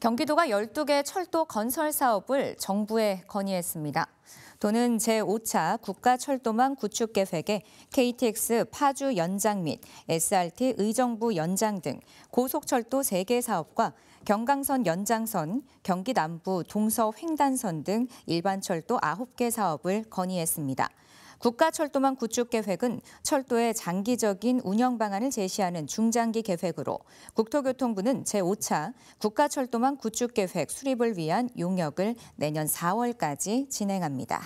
경기도가 12개 철도 건설 사업을 정부에 건의했습니다. 도는 제5차 국가철도망 구축계획에 KTX 파주 연장 및 SRT 의정부 연장 등 고속철도 3개 사업과 경강선 연장선, 경기 남부 동서 횡단선 등 일반 철도 9개 사업을 건의했습니다. 국가철도망 구축계획은 철도의 장기적인 운영 방안을 제시하는 중장기 계획으로 국토교통부는 제5차 국가철도망 구축계획 수립을 위한 용역을 내년 4월까지 진행합니다.